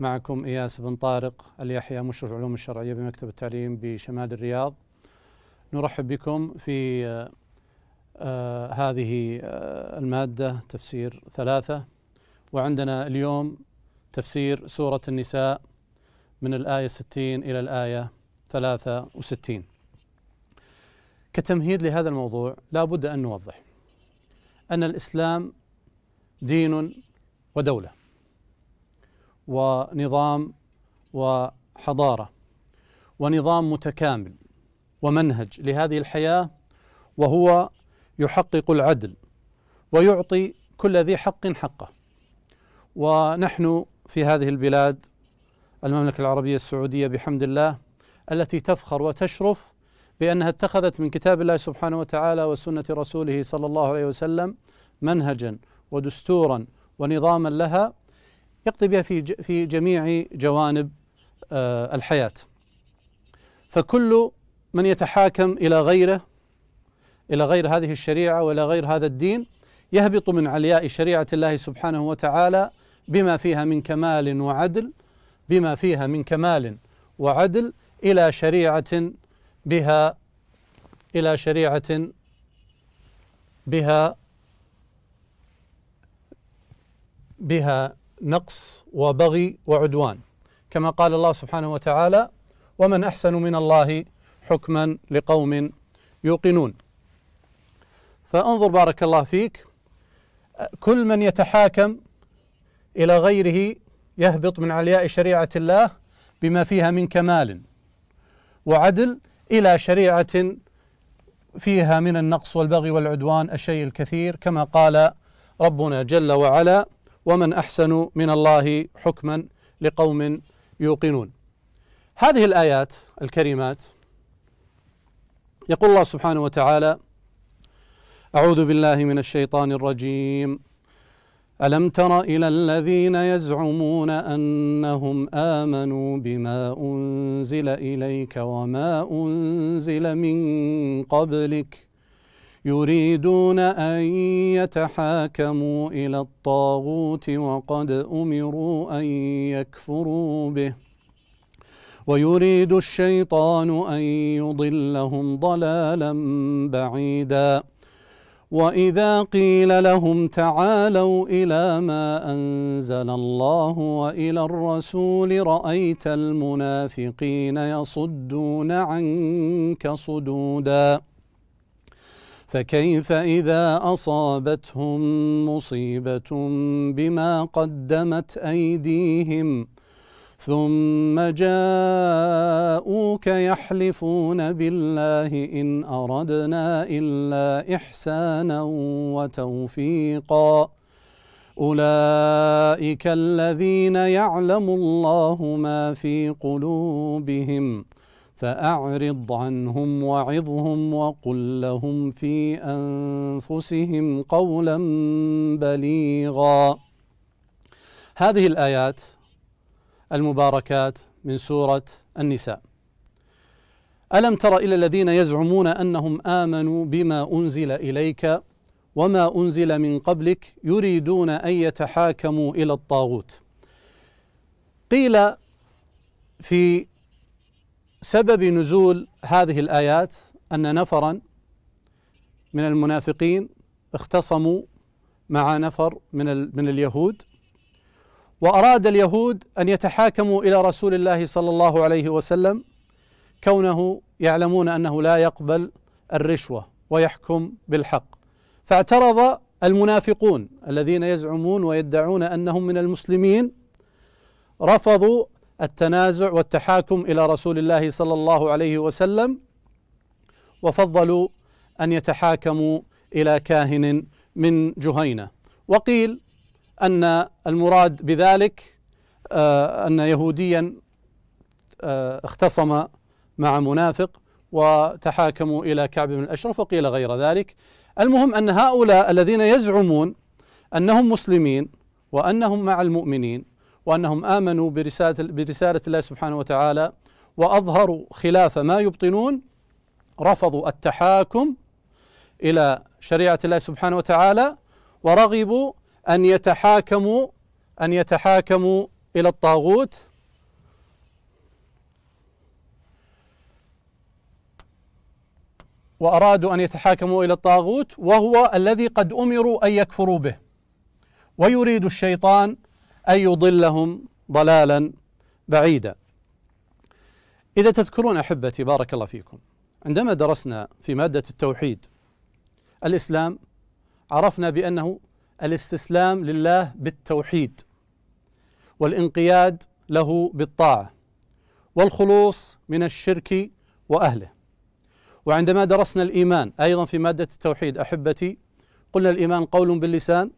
معكم إياس بن طارق اليحيى مشرف علوم الشرعية بمكتب التعليم بشمال الرياض نرحب بكم في آه، هذه آه، المادة تفسير ثلاثة وعندنا اليوم تفسير سورة النساء من الآية 60 إلى الآية 63 كتمهيد لهذا الموضوع لا بد أن نوضح أن الإسلام دين ودولة ونظام وحضاره ونظام متكامل ومنهج لهذه الحياه وهو يحقق العدل ويعطي كل ذي حق حقه ونحن في هذه البلاد المملكه العربيه السعوديه بحمد الله التي تفخر وتشرف بانها اتخذت من كتاب الله سبحانه وتعالى وسنه رسوله صلى الله عليه وسلم منهجا ودستورا ونظاما لها يقضي بها في في جميع جوانب آه، الحياة فكل من يتحاكم إلى غيره إلى غير هذه الشريعة وإلى غير هذا الدين يهبط من علياء شريعة الله سبحانه وتعالى بما فيها من كمال وعدل بما فيها من كمال وعدل إلى شريعة بها إلى شريعة بها بها نقص وبغي وعدوان كما قال الله سبحانه وتعالى ومن احسن من الله حكما لقوم يوقنون فانظر بارك الله فيك كل من يتحاكم الى غيره يهبط من علياء شريعه الله بما فيها من كمال وعدل الى شريعه فيها من النقص والبغي والعدوان الشيء الكثير كما قال ربنا جل وعلا ومن احسن من الله حكما لقوم يوقنون. هذه الايات الكريمات يقول الله سبحانه وتعالى: أعوذ بالله من الشيطان الرجيم ألم تر إلى الذين يزعمون أنهم آمنوا بما أنزل إليك وما أنزل من قبلك ؟ يريدون أن يتحاكموا إلى الطاغوت وقد أمروا أن يكفروا به ويريد الشيطان أن يضلهم ضلالا بعيدا وإذا قيل لهم تعالوا إلى ما أنزل الله وإلى الرسول رأيت المنافقين يصدون عنك صدوداً فكيف إذا أصابتهم مصيبة بما قدمت أيديهم ثم جاءوك يحلفون بالله إن أردنا إلا إحسانا وتوفيقا أولئك الذين يعلم الله ما في قلوبهم ۖ فأعرض عنهم وعظهم وقل لهم في أنفسهم قولا بليغا هذه الآيات المباركات من سورة النساء ألم تر إلى الذين يزعمون أنهم آمنوا بما أنزل إليك وما أنزل من قبلك يريدون أن يتحاكموا إلى الطاغوت قيل في سبب نزول هذه الآيات أن نفرا من المنافقين اختصموا مع نفر من من اليهود وأراد اليهود أن يتحاكموا إلى رسول الله صلى الله عليه وسلم كونه يعلمون أنه لا يقبل الرشوة ويحكم بالحق فاعترض المنافقون الذين يزعمون ويدعون أنهم من المسلمين رفضوا التنازع والتحاكم الى رسول الله صلى الله عليه وسلم وفضلوا ان يتحاكموا الى كاهن من جهينه وقيل ان المراد بذلك آه، ان يهوديا آه، اختصم مع منافق وتحاكموا الى كعب بن الاشرف وقيل غير ذلك المهم ان هؤلاء الذين يزعمون انهم مسلمين وانهم مع المؤمنين وأنهم آمنوا برسالة, برسالة الله سبحانه وتعالى وأظهروا خلاف ما يبطنون رفضوا التحاكم إلى شريعة الله سبحانه وتعالى ورغبوا أن يتحاكموا أن يتحاكموا إلى الطاغوت وأرادوا أن يتحاكموا إلى الطاغوت وهو الذي قد أمروا أن يكفروا به ويريد الشيطان أن يضلهم ضلالا بعيدا إذا تذكرون أحبتي بارك الله فيكم عندما درسنا في مادة التوحيد الإسلام عرفنا بأنه الاستسلام لله بالتوحيد والانقياد له بالطاعة والخلوص من الشرك وأهله وعندما درسنا الإيمان أيضا في مادة التوحيد أحبتي قلنا الإيمان قول باللسان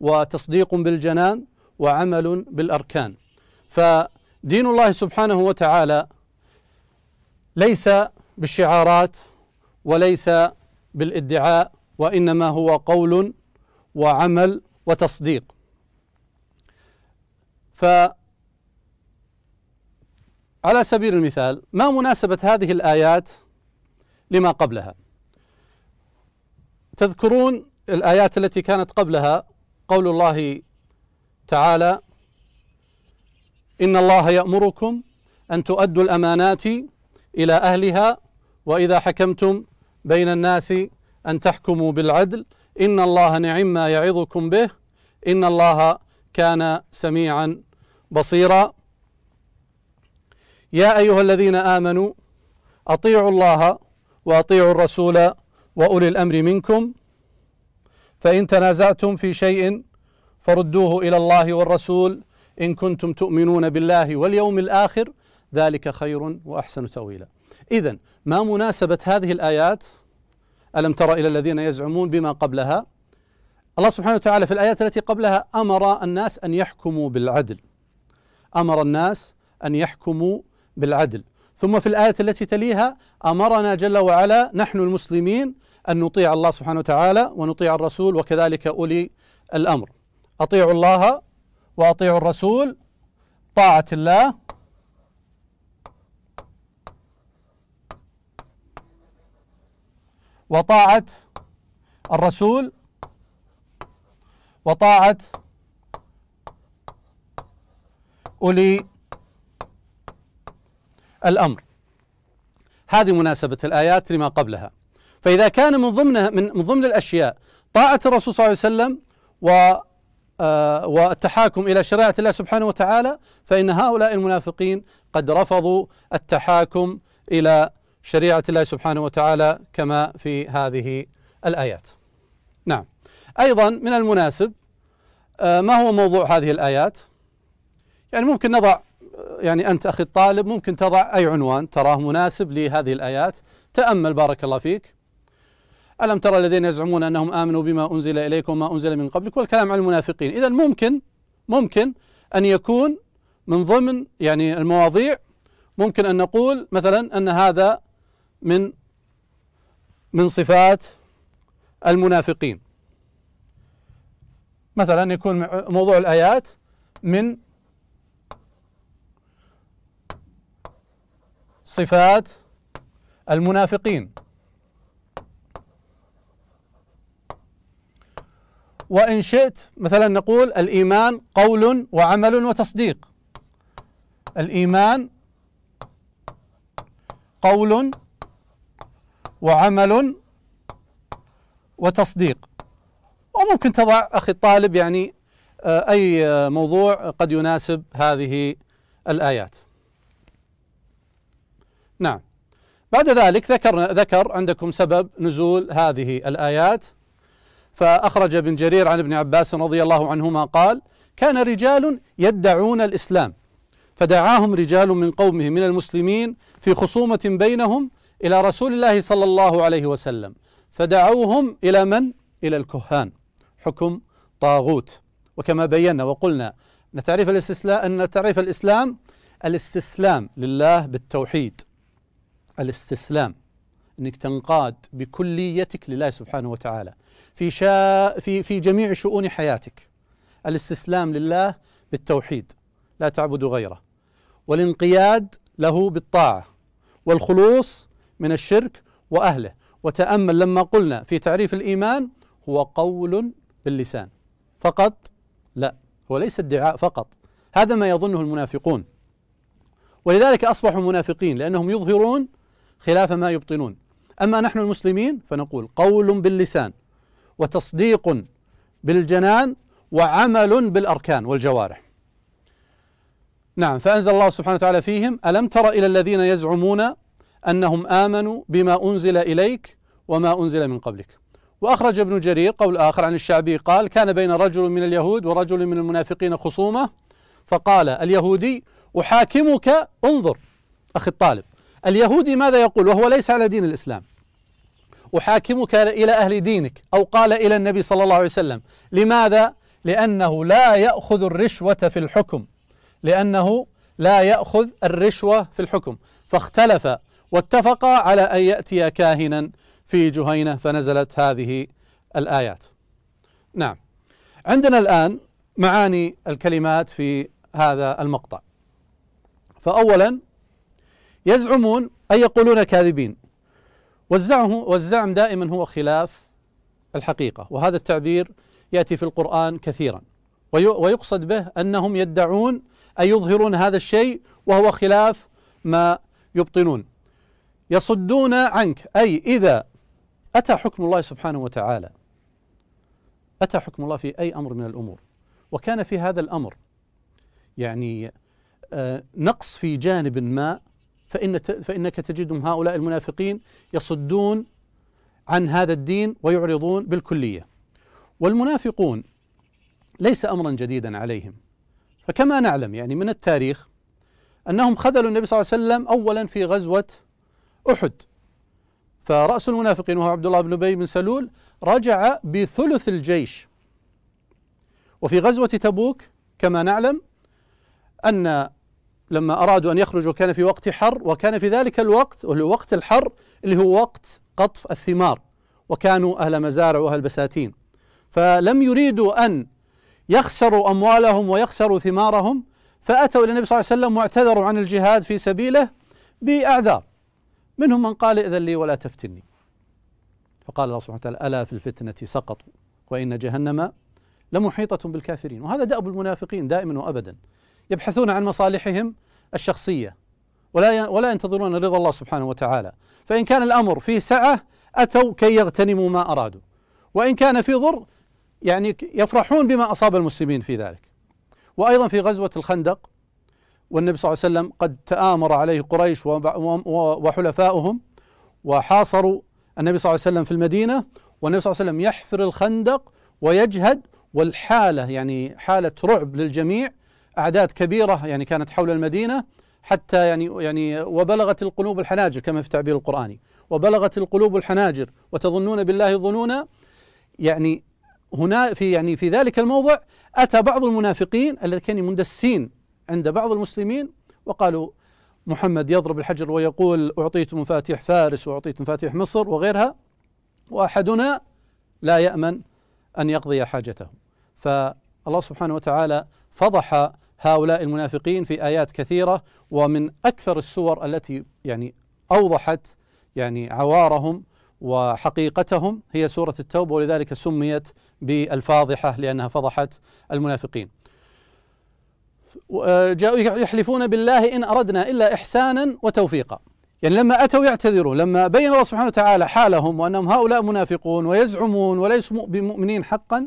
وتصديق بالجنان وعمل بالأركان فدين الله سبحانه وتعالى ليس بالشعارات وليس بالادعاء وإنما هو قول وعمل وتصديق ف على سبيل المثال ما مناسبة هذه الآيات لما قبلها تذكرون الآيات التي كانت قبلها قول الله تعالى إن الله يأمركم أن تؤدوا الأمانات إلى أهلها وإذا حكمتم بين الناس أن تحكموا بالعدل إن الله نعم ما يعظكم به إن الله كان سميعا بصيرا يا أيها الذين آمنوا أطيعوا الله وأطيعوا الرسول وأولي الأمر منكم فإن تنازعتم في شيء فردوه الى الله والرسول ان كنتم تؤمنون بالله واليوم الاخر ذلك خير واحسن تاويلا. اذا ما مناسبه هذه الايات الم تر الى الذين يزعمون بما قبلها الله سبحانه وتعالى في الايات التي قبلها امر الناس ان يحكموا بالعدل. امر الناس ان يحكموا بالعدل، ثم في الايه التي تليها امرنا جل وعلا نحن المسلمين ان نطيع الله سبحانه وتعالى ونطيع الرسول وكذلك اولي الامر. أطيعوا الله وأطيعوا الرسول طاعة الله وطاعة الرسول وطاعة أولي الأمر هذه مناسبة الآيات لما قبلها فإذا كان من ضمن من, من ضمن الأشياء طاعة الرسول صلى الله عليه وسلم آه، والتحاكم إلى شريعة الله سبحانه وتعالى فإن هؤلاء المنافقين قد رفضوا التحاكم إلى شريعة الله سبحانه وتعالى كما في هذه الآيات نعم أيضا من المناسب آه، ما هو موضوع هذه الآيات يعني ممكن نضع يعني أنت أخي الطالب ممكن تضع أي عنوان تراه مناسب لهذه الآيات تأمل بارك الله فيك ألم ترى الذين يزعمون أنهم آمنوا بما أنزل إليكم وما أنزل من قبلك والكلام عن المنافقين إذا ممكن ممكن أن يكون من ضمن يعني المواضيع ممكن أن نقول مثلا أن هذا من من صفات المنافقين مثلا يكون موضوع الآيات من صفات المنافقين وإن شئت مثلا نقول الإيمان قول وعمل وتصديق الإيمان قول وعمل وتصديق وممكن تضع أخي الطالب يعني آه، أي موضوع قد يناسب هذه الآيات نعم بعد ذلك ذكر ذكر عندكم سبب نزول هذه الآيات فأخرج ابن جرير عن ابن عباس رضي الله عنهما قال كان رجال يدعون الإسلام فدعاهم رجال من قومه من المسلمين في خصومة بينهم إلى رسول الله صلى الله عليه وسلم فدعوهم إلى من؟ إلى الكهان حكم طاغوت وكما بينا وقلنا أن تعريف الاستسلام أن تعريف الإسلام الاستسلام لله بالتوحيد الاستسلام انك تنقاد بكليتك لله سبحانه وتعالى في شا في في جميع شؤون حياتك الاستسلام لله بالتوحيد لا تعبد غيره والانقياد له بالطاعه والخلوص من الشرك واهله وتامل لما قلنا في تعريف الايمان هو قول باللسان فقط لا هو ليس ادعاء فقط هذا ما يظنه المنافقون ولذلك اصبحوا منافقين لانهم يظهرون خلاف ما يبطنون أما نحن المسلمين فنقول قول باللسان وتصديق بالجنان وعمل بالأركان والجوارح نعم فأنزل الله سبحانه وتعالى فيهم ألم تر إلى الذين يزعمون أنهم آمنوا بما أنزل إليك وما أنزل من قبلك وأخرج ابن جرير قول آخر عن الشعبي قال كان بين رجل من اليهود ورجل من المنافقين خصومة فقال اليهودي أحاكمك انظر أخي الطالب اليهودي ماذا يقول وهو ليس على دين الإسلام أحاكمك إلى أهل دينك أو قال إلى النبي صلى الله عليه وسلم لماذا؟ لأنه لا يأخذ الرشوة في الحكم لأنه لا يأخذ الرشوة في الحكم فاختلف واتفق على أن يأتي كاهنا في جهينة فنزلت هذه الآيات نعم عندنا الآن معاني الكلمات في هذا المقطع فأولا يزعمون أي يقولون كاذبين والزعم والزعم دائما هو خلاف الحقيقة وهذا التعبير يأتي في القرآن كثيرا ويقصد به أنهم يدعون أن يظهرون هذا الشيء وهو خلاف ما يبطنون يصدون عنك أي إذا أتى حكم الله سبحانه وتعالى أتى حكم الله في أي أمر من الأمور وكان في هذا الأمر يعني آه، نقص في جانب ما فإن فإنك تجدهم هؤلاء المنافقين يصدون عن هذا الدين ويعرضون بالكلية والمنافقون ليس أمرا جديدا عليهم فكما نعلم يعني من التاريخ أنهم خذلوا النبي صلى الله عليه وسلم أولا في غزوة أحد فرأس المنافقين وهو عبد الله بن أبي بن سلول رجع بثلث الجيش وفي غزوة تبوك كما نعلم أن لما أرادوا أن يخرجوا كان في وقت حر وكان في ذلك الوقت وهو وقت الحر اللي هو وقت قطف الثمار وكانوا أهل مزارع وأهل بساتين فلم يريدوا أن يخسروا أموالهم ويخسروا ثمارهم فأتوا إلى النبي صلى الله عليه وسلم واعتذروا عن الجهاد في سبيله بأعذار منهم من قال إذن لي ولا تفتني فقال الله سبحانه وتعالى ألا في الفتنة سقطوا وإن جهنم لمحيطة بالكافرين وهذا دأب المنافقين دائما وأبدا يبحثون عن مصالحهم الشخصية ولا ولا ينتظرون رضا الله سبحانه وتعالى فإن كان الأمر في سعة أتوا كي يغتنموا ما أرادوا وإن كان في ضر يعني يفرحون بما أصاب المسلمين في ذلك وأيضا في غزوة الخندق والنبي صلى الله عليه وسلم قد تآمر عليه قريش وحلفاؤهم وحاصروا النبي صلى الله عليه وسلم في المدينة والنبي صلى الله عليه وسلم يحفر الخندق ويجهد والحالة يعني حالة رعب للجميع أعداد كبيرة يعني كانت حول المدينة حتى يعني يعني وبلغت القلوب الحناجر كما في التعبير القرآني وبلغت القلوب الحناجر وتظنون بالله ظنونا يعني هنا في يعني في ذلك الموضع أتى بعض المنافقين الذين كانوا مندسين عند بعض المسلمين وقالوا محمد يضرب الحجر ويقول أعطيت مفاتيح فارس وأعطيت مفاتيح مصر وغيرها وأحدنا لا يأمن أن يقضي حاجته فالله سبحانه وتعالى فضح هؤلاء المنافقين في آيات كثيرة ومن أكثر السور التي يعني أوضحت يعني عوارهم وحقيقتهم هي سورة التوبة ولذلك سميت بالفاضحة لأنها فضحت المنافقين يحلفون بالله إن أردنا إلا إحسانا وتوفيقا يعني لما أتوا يعتذروا لما بين الله سبحانه وتعالى حالهم وأنهم هؤلاء منافقون ويزعمون وليسوا بمؤمنين حقا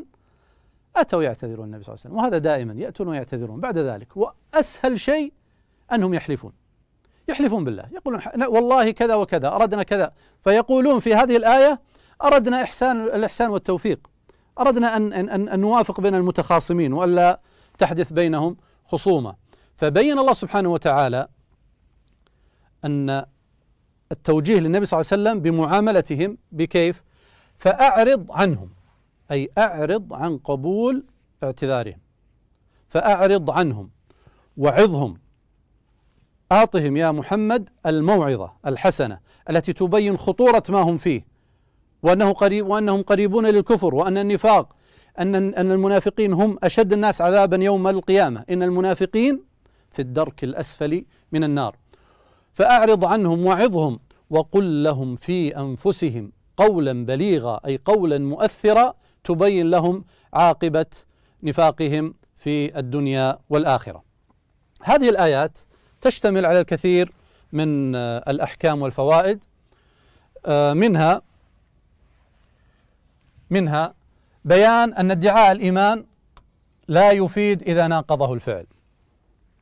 أتوا يعتذرون النبي صلى الله عليه وسلم وهذا دائما يأتون ويعتذرون بعد ذلك وأسهل شيء أنهم يحلفون يحلفون بالله يقولون والله كذا وكذا أردنا كذا فيقولون في هذه الآية أردنا إحسان الإحسان والتوفيق أردنا أن, أن, أن نوافق بين المتخاصمين وألا تحدث بينهم خصومة فبين الله سبحانه وتعالى أن التوجيه للنبي صلى الله عليه وسلم بمعاملتهم بكيف فأعرض عنهم أي أعرض عن قبول اعتذارهم فأعرض عنهم وعظهم أعطهم يا محمد الموعظة الحسنة التي تبين خطورة ما هم فيه وأنه قريب وأنهم قريبون للكفر وأن النفاق أن أن المنافقين هم أشد الناس عذابا يوم القيامة إن المنافقين في الدرك الأسفل من النار فأعرض عنهم وعظهم وقل لهم في أنفسهم قولا بليغا أي قولا مؤثرا تبين لهم عاقبه نفاقهم في الدنيا والاخره. هذه الايات تشتمل على الكثير من آه، الاحكام والفوائد آه، منها منها بيان ان ادعاء الايمان لا يفيد اذا ناقضه الفعل.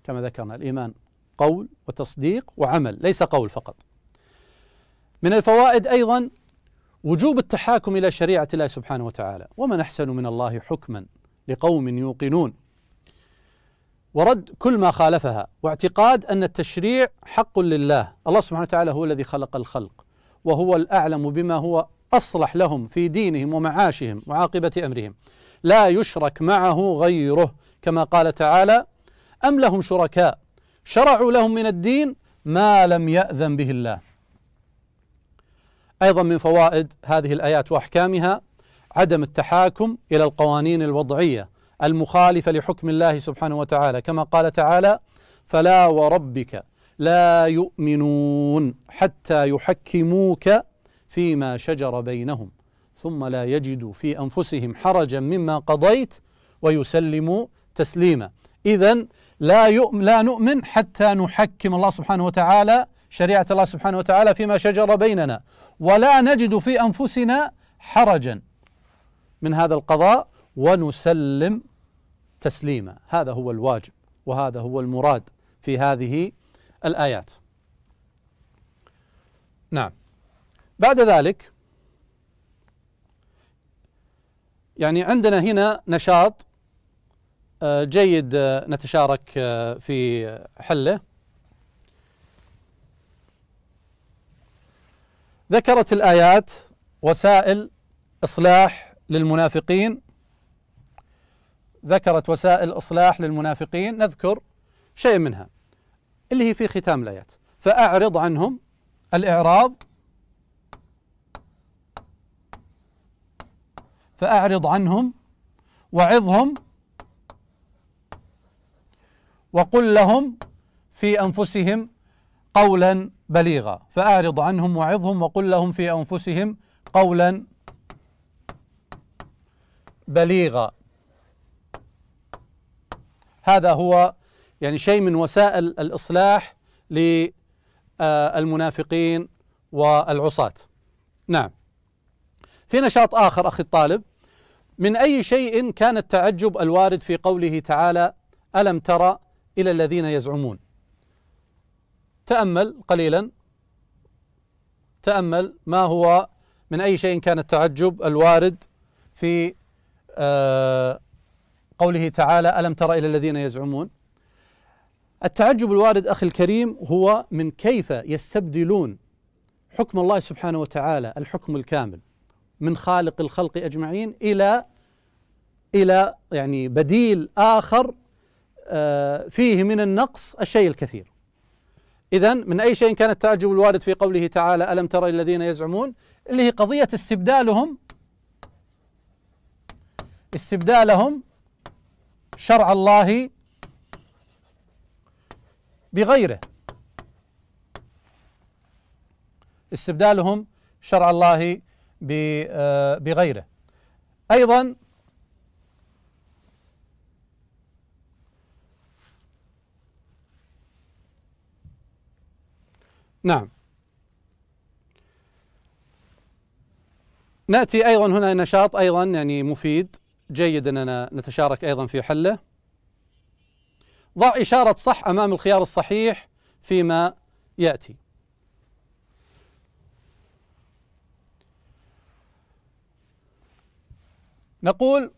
كما ذكرنا الايمان قول وتصديق وعمل ليس قول فقط. من الفوائد ايضا وجوب التحاكم الى شريعه الله سبحانه وتعالى ومن احسن من الله حكما لقوم يوقنون ورد كل ما خالفها واعتقاد ان التشريع حق لله الله سبحانه وتعالى هو الذي خلق الخلق وهو الاعلم بما هو اصلح لهم في دينهم ومعاشهم وعاقبه امرهم لا يشرك معه غيره كما قال تعالى ام لهم شركاء شرعوا لهم من الدين ما لم ياذن به الله أيضا من فوائد هذه الآيات وأحكامها عدم التحاكم إلى القوانين الوضعية المخالفة لحكم الله سبحانه وتعالى كما قال تعالى فلا وربك لا يؤمنون حتى يحكموك فيما شجر بينهم ثم لا يجدوا في أنفسهم حرجا مما قضيت ويسلموا تسليما إذا لا, لا نؤمن حتى نحكم الله سبحانه وتعالى شريعة الله سبحانه وتعالى فيما شجر بيننا ولا نجد في أنفسنا حرجا من هذا القضاء ونسلم تسليما هذا هو الواجب وهذا هو المراد في هذه الآيات نعم بعد ذلك يعني عندنا هنا نشاط آه، جيد آه، نتشارك آه، في حله ذكرت الآيات وسائل إصلاح للمنافقين ذكرت وسائل إصلاح للمنافقين نذكر شيء منها اللي هي في ختام الآيات فأعرض عنهم الإعراض فأعرض عنهم وعظهم وقل لهم في أنفسهم قولا بليغا فأعرض عنهم وعظهم وقل لهم في أنفسهم قولا بليغا هذا هو يعني شيء من وسائل الإصلاح للمنافقين والعصاة نعم في نشاط آخر أخي الطالب من أي شيء كان التعجب الوارد في قوله تعالى ألم ترى إلى الذين يزعمون تأمل قليلا تأمل ما هو من أي شيء كان التعجب الوارد في آه، قوله تعالى ألم تر إلى الذين يزعمون التعجب الوارد أخي الكريم هو من كيف يستبدلون حكم الله سبحانه وتعالى الحكم الكامل من خالق الخلق أجمعين إلى إلى يعني بديل آخر آه، فيه من النقص الشيء الكثير إذا من أي شيء كان التعجب الوارد في قوله تعالى ألم ترى الذين يزعمون اللي هي قضية استبدالهم استبدالهم شرع الله بغيره استبدالهم شرع الله آه، بغيره أيضا نعم ناتي ايضا هنا نشاط ايضا يعني مفيد جيد اننا نتشارك ايضا في حله ضع اشاره صح امام الخيار الصحيح فيما ياتي نقول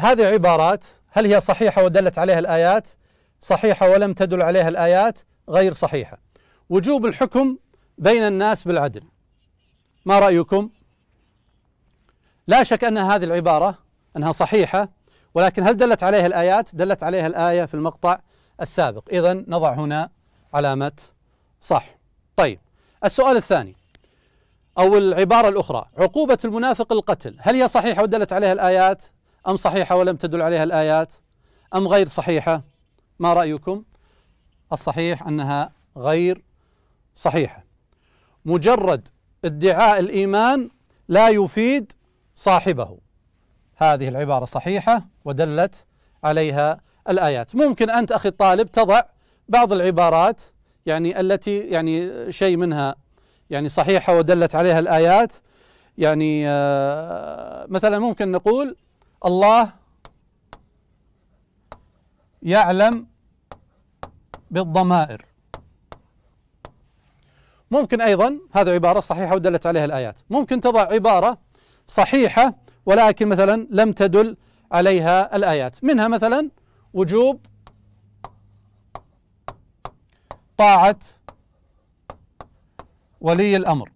هذه عبارات هل هي صحيحه ودلت عليها الايات صحيحه ولم تدل عليها الايات غير صحيحه وجوب الحكم بين الناس بالعدل ما رايكم لا شك ان هذه العباره انها صحيحه ولكن هل دلت عليها الايات دلت عليها الايه في المقطع السابق اذا نضع هنا علامه صح طيب السؤال الثاني او العباره الاخرى عقوبه المنافق القتل هل هي صحيحه ودلت عليها الايات ام صحيحه ولم تدل عليها الايات ام غير صحيحه ما رايكم الصحيح انها غير صحيحة مجرد ادعاء الإيمان لا يفيد صاحبه هذه العبارة صحيحة ودلت عليها الآيات ممكن أنت أخي الطالب تضع بعض العبارات يعني التي يعني شيء منها يعني صحيحة ودلت عليها الآيات يعني آه، مثلا ممكن نقول الله يعلم بالضمائر ممكن أيضا هذه عبارة صحيحة ودلت عليها الآيات ممكن تضع عبارة صحيحة ولكن مثلا لم تدل عليها الآيات منها مثلا وجوب طاعة ولي الأمر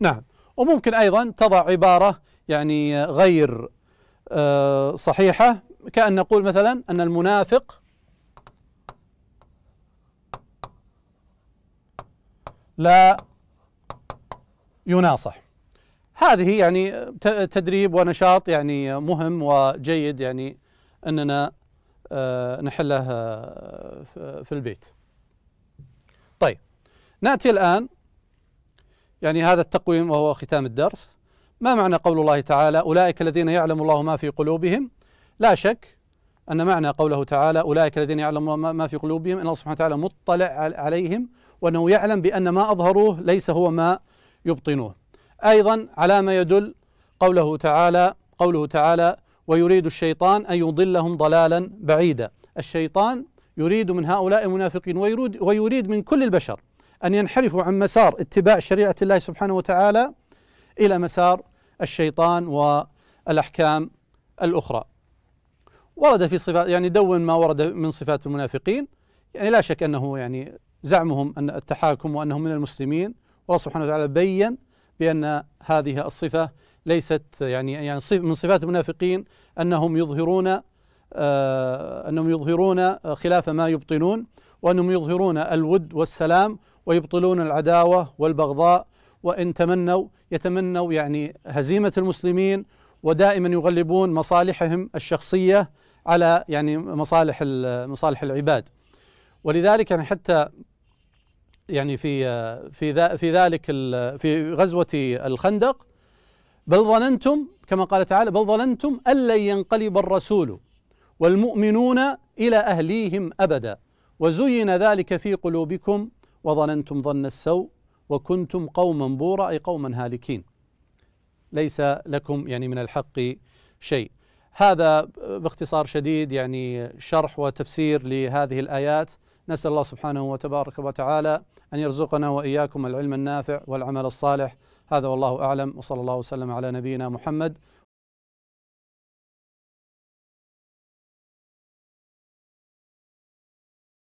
نعم وممكن أيضا تضع عبارة يعني غير آه، صحيحة كأن نقول مثلا أن المنافق لا يناصح هذه يعني تدريب ونشاط يعني مهم وجيد يعني اننا آه، نحله آه، في البيت. طيب ناتي الان يعني هذا التقويم وهو ختام الدرس ما معنى قول الله تعالى اولئك الذين يعلم الله ما في قلوبهم لا شك ان معنى قوله تعالى اولئك الذين يعلم ما في قلوبهم ان الله سبحانه وتعالى مطلع عليهم وأنه يعلم بأن ما أظهروه ليس هو ما يبطنوه أيضا على ما يدل قوله تعالى قوله تعالى ويريد الشيطان أن يضلهم ضلالا بعيدا الشيطان يريد من هؤلاء المنافقين ويريد, ويريد من كل البشر أن ينحرفوا عن مسار اتباع شريعة الله سبحانه وتعالى إلى مسار الشيطان والأحكام الأخرى ورد في صفات يعني دون ما ورد من صفات المنافقين يعني لا شك أنه يعني زعمهم أن التحاكم وأنهم من المسلمين والله سبحانه وتعالى بين بأن هذه الصفة ليست يعني يعني من صفات المنافقين أنهم يظهرون آه، أنهم يظهرون خلاف ما يبطنون وأنهم يظهرون الود والسلام ويبطلون العداوة والبغضاء وإن تمنوا يتمنوا يعني هزيمة المسلمين ودائما يغلبون مصالحهم الشخصية على يعني مصالح مصالح العباد ولذلك يعني حتى يعني في في في ذلك في غزوه الخندق بل ظننتم كما قال تعالى بل ظننتم ان لن ينقلب الرسول والمؤمنون الى اهليهم ابدا وزين ذلك في قلوبكم وظننتم ظن السوء وكنتم قوما بورا اي قوما هالكين ليس لكم يعني من الحق شيء هذا باختصار شديد يعني شرح وتفسير لهذه الايات نسأل الله سبحانه وتبارك وتعالى أن يرزقنا وإياكم العلم النافع والعمل الصالح هذا والله أعلم وصلى الله وسلم على نبينا محمد